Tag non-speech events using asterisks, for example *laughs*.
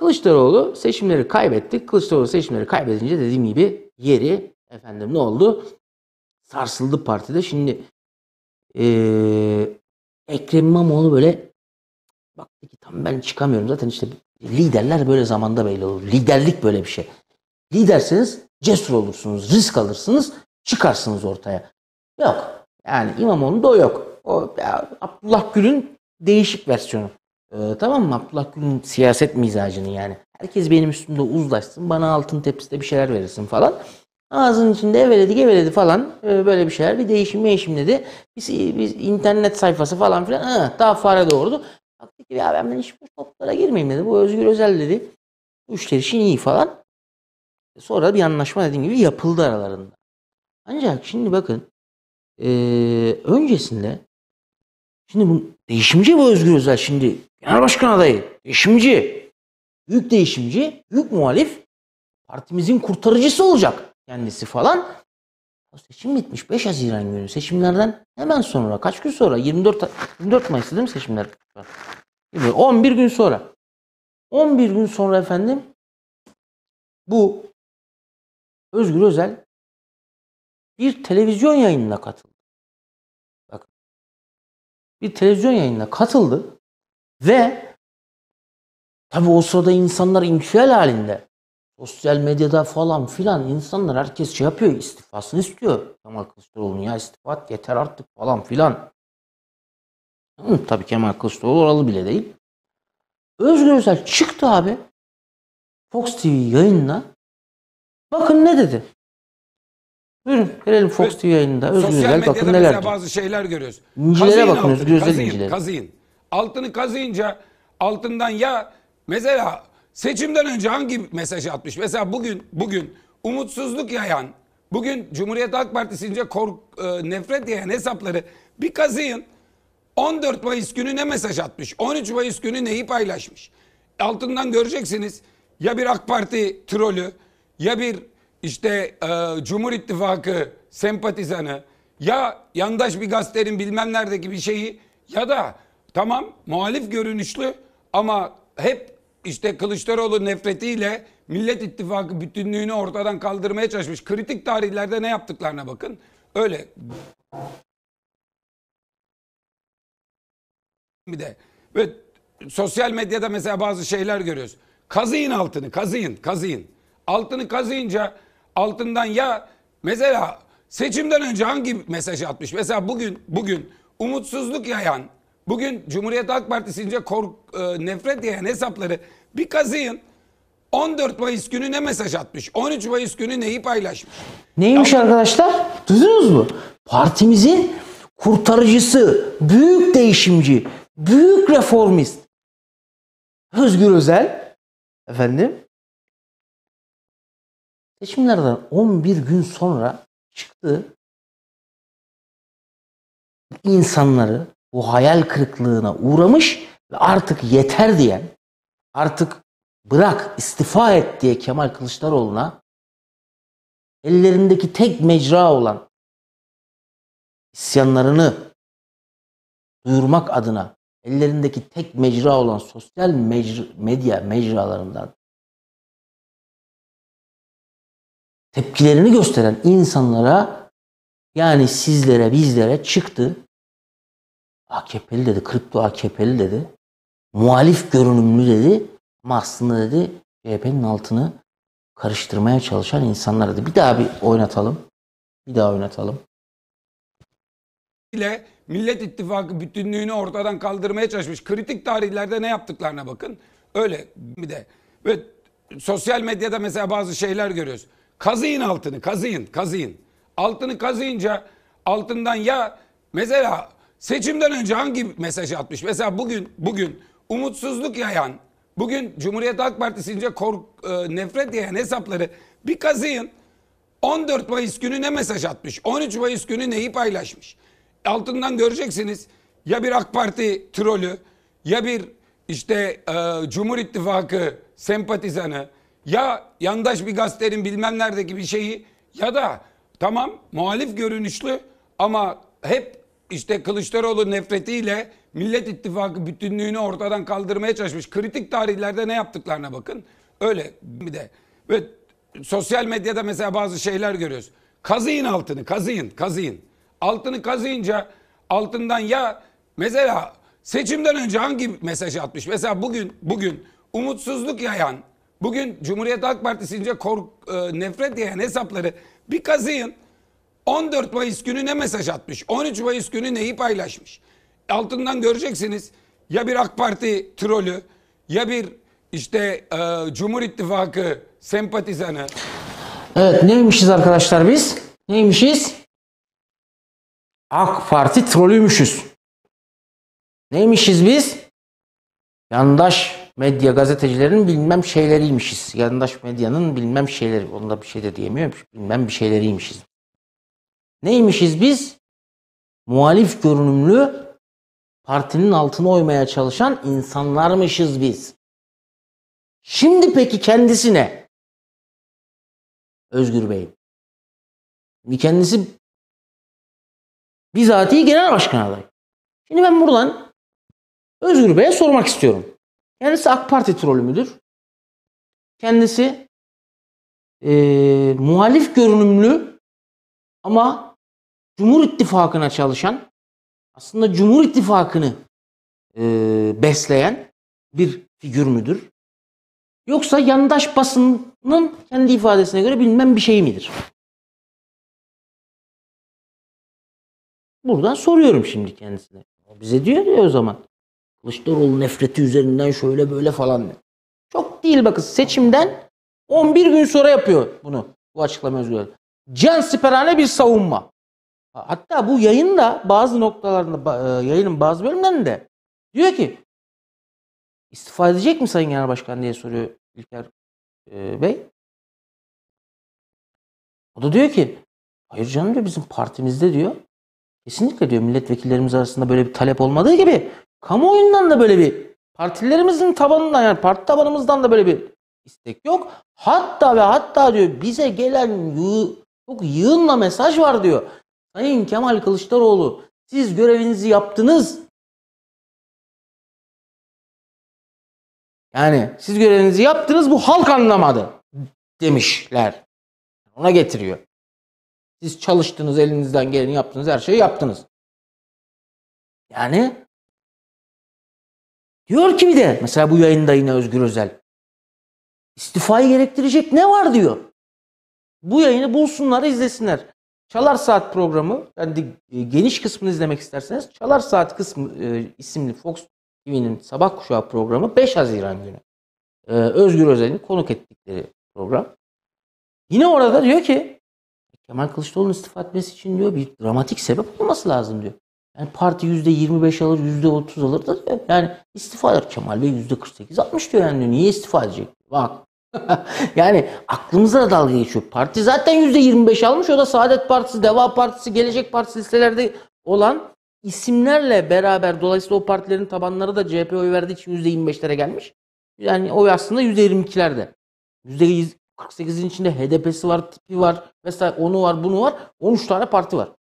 Kılıçdaroğlu seçimleri kaybetti. Kılıçdaroğlu seçimleri kaybedince dediğim gibi yeri efendim ne oldu? Sarsıldı partide. Şimdi ee, Ekrem İmamoğlu böyle baktı ki tam ben çıkamıyorum. Zaten işte liderler böyle zamanda belli olur. Liderlik böyle bir şey. Liderseniz cesur olursunuz, risk alırsınız, çıkarsınız ortaya. Yok. Yani İmamoğlu'nda o yok. O ya, Abdullah Gül'ün değişik versiyonu. Ee, tamam mı Abdullah Gül'ün siyaset mizacını yani. Herkes benim üstümde uzlaşsın bana altın tepside bir şeyler verirsin falan. Ağzının içinde eveledi geveledi falan ee, böyle bir şeyler bir değişim değişim dedi. Biz, biz internet sayfası falan filan ha, daha fare doğurdu. Baktı ki ya ben, ben hiç bu toplara girmeyeyim dedi. Bu Özgür Özel dedi. Bu işler için iyi falan. Sonra bir anlaşma dediğim gibi yapıldı aralarında. Ancak şimdi bakın e, öncesinde şimdi bu Değişimci bu Özgür Özel şimdi. Genel başkan adayı. Değişimci. Büyük değişimci. Büyük muhalif. Partimizin kurtarıcısı olacak kendisi falan. O seçim bitmiş 5 Haziran günü. Seçimlerden hemen sonra kaç gün sonra 24 24 Mayıs değil mi seçimler? 11 gün sonra. 11 gün sonra efendim bu Özgür Özel bir televizyon yayınına katıldı bir televizyon yayınına katıldı ve tabi o sırada insanlar infial halinde. Sosyal medyada falan filan insanlar herkes şey yapıyor istifasını istiyor. Kemal Kılıçdaroğlu'nun ya istifa yeter artık falan filan. Hı, tabii Kemal Kılıçdaroğlu oralı bile değil. Özgür Özel çıktı abi Fox TV yayınına. Bakın ne dedi? Buyurun verelim Fox TV yayınında. Özgün Özel bakın neler. bazı şeyler görüyoruz. İncilere bakın, Özgür Özel kazıyın, incilere. kazıyın. Altını kazıyınca altından ya mesela seçimden önce hangi mesaj atmış? Mesela bugün bugün umutsuzluk yayan, bugün Cumhuriyet Halk Partisi'nce kork, e, nefret yayan hesapları bir kazıyın. 14 Mayıs günü ne mesaj atmış? 13 Mayıs günü neyi paylaşmış? Altından göreceksiniz ya bir AK Parti trolü ya bir işte e, Cumhur İttifakı sempatizanı ya yandaş bir gazetenin bilmem neredeki bir şeyi ya da tamam muhalif görünüşlü ama hep işte Kılıçdaroğlu nefretiyle Millet İttifakı bütünlüğünü ortadan kaldırmaya çalışmış. Kritik tarihlerde ne yaptıklarına bakın. Öyle. Bir de ve sosyal medyada mesela bazı şeyler görüyoruz. Kazıyın altını, kazıyın, kazıyın. Altını kazıyınca altından ya mesela seçimden önce hangi mesaj atmış? Mesela bugün bugün umutsuzluk yayan, bugün Cumhuriyet Halk Partisi'nce kork, e, nefret yayan hesapları bir kazıyın. 14 Mayıs günü ne mesaj atmış? 13 Mayıs günü neyi paylaşmış? Neymiş ya, arkadaşlar? Duydunuz mu? Partimizin kurtarıcısı, büyük değişimci, büyük reformist. Özgür Özel efendim Seçimlerden 11 gün sonra çıktı. insanları bu hayal kırıklığına uğramış ve artık yeter diyen, artık bırak istifa et diye Kemal Kılıçdaroğlu'na ellerindeki tek mecra olan isyanlarını duyurmak adına ellerindeki tek mecra olan sosyal mecra, medya mecralarından tepkilerini gösteren insanlara yani sizlere bizlere çıktı. AKP'li dedi, kripto AKP'li dedi. Muhalif görünümlü dedi. Ama aslında dedi CHP'nin altını karıştırmaya çalışan insanlar dedi. Bir daha bir oynatalım. Bir daha oynatalım. İle Millet İttifakı bütünlüğünü ortadan kaldırmaya çalışmış. Kritik tarihlerde ne yaptıklarına bakın. Öyle bir de. Ve sosyal medyada mesela bazı şeyler görüyoruz. Kazıyın altını, kazıyın, kazıyın. Altını kazıyınca altından ya mesela seçimden önce hangi mesaj atmış? Mesela bugün bugün umutsuzluk yayan, bugün Cumhuriyet Halk Partisi'nce kork, e, nefret yayan hesapları bir kazıyın. 14 Mayıs günü ne mesaj atmış? 13 Mayıs günü neyi paylaşmış? Altından göreceksiniz ya bir AK Parti trolü ya bir işte e, Cumhur İttifakı sempatizanı ya yandaş bir gazetenin bilmem neredeki bir şeyi ya da tamam muhalif görünüşlü ama hep işte Kılıçdaroğlu nefretiyle Millet İttifakı bütünlüğünü ortadan kaldırmaya çalışmış. Kritik tarihlerde ne yaptıklarına bakın. Öyle bir de. Ve sosyal medyada mesela bazı şeyler görüyoruz. Kazıyın altını, kazıyın, kazıyın. Altını kazıyınca altından ya mesela seçimden önce hangi mesaj atmış? Mesela bugün bugün umutsuzluk yayan Bugün Cumhuriyet Halk Partisi'nce kork, e, nefret diyen hesapları bir kazıyın. 14 Mayıs günü ne mesaj atmış? 13 Mayıs günü neyi paylaşmış? Altından göreceksiniz ya bir AK Parti trolü ya bir işte e, Cumhur İttifakı sempatizanı. Evet neymişiz arkadaşlar biz? Neymişiz? AK Parti trolüymüşüz. Neymişiz biz? Yandaş medya gazetecilerin bilmem şeyleriymişiz. Yandaş medyanın bilmem şeyleri. Onda bir şey de diyemiyormuş. Bilmem bir şeyleriymişiz. Neymişiz biz? Muhalif görünümlü partinin altına oymaya çalışan insanlarmışız biz. Şimdi peki kendisi ne? Özgür Bey'in. Kendisi bizatihi genel başkan adayı. Şimdi ben buradan Özgür Bey'e sormak istiyorum. Kendisi AK Parti trolü müdür. Kendisi e, muhalif görünümlü ama Cumhur İttifakı'na çalışan, aslında Cumhur İttifakı'nı e, besleyen bir figür müdür? Yoksa yandaş basının kendi ifadesine göre bilmem bir şey midir? Buradan soruyorum şimdi kendisine. bize diyor ya o zaman. Kılıçdaroğlu nefreti üzerinden şöyle böyle falan. Çok değil bakın seçimden 11 gün sonra yapıyor bunu. Bu açıklama özgür. Can siperhane bir savunma. Hatta bu yayında bazı noktalarında e, yayının bazı bölümlerinde diyor ki istifa edecek mi Sayın Genel Başkan diye soruyor İlker e, Bey. O da diyor ki hayır canım diyor bizim partimizde diyor kesinlikle diyor milletvekillerimiz arasında böyle bir talep olmadığı gibi Kamuoyundan da böyle bir partilerimizin tabanından yani parti tabanımızdan da böyle bir istek yok. Hatta ve hatta diyor bize gelen çok yığınla mesaj var diyor. Sayın Kemal Kılıçdaroğlu siz görevinizi yaptınız. Yani siz görevinizi yaptınız bu halk anlamadı demişler. Ona getiriyor. Siz çalıştınız, elinizden geleni yaptınız, her şeyi yaptınız. Yani Diyor ki bir de mesela bu yayında yine Özgür Özel. İstifayı gerektirecek ne var diyor. Bu yayını bulsunlar izlesinler. Çalar Saat programı yani geniş kısmını izlemek isterseniz Çalar Saat kısmı e, isimli Fox TV'nin sabah kuşağı programı 5 Haziran günü. E, Özgür Özel'in konuk ettikleri program. Yine orada diyor ki Kemal Kılıçdaroğlu'nun istifa etmesi için diyor bir dramatik sebep olması lazım diyor. Yani parti yüzde %25 alır, yüzde %30 alır da diyor. Yani istifa eder Kemal Bey yüzde %48-60 diyor yani diyor. Niye istifa edecek? Bak. *laughs* yani aklımıza da dalga geçiyor. Parti zaten yüzde %25 almış. O da Saadet Partisi, Deva Partisi, Gelecek Partisi listelerde olan isimlerle beraber dolayısıyla o partilerin tabanları da CHP oy verdiği için yüzde %25'lere gelmiş. Yani oy aslında yüzde %22'lerde. %48'in içinde HDP'si var, tipi var, vesaire onu var, bunu var. 13 tane parti var.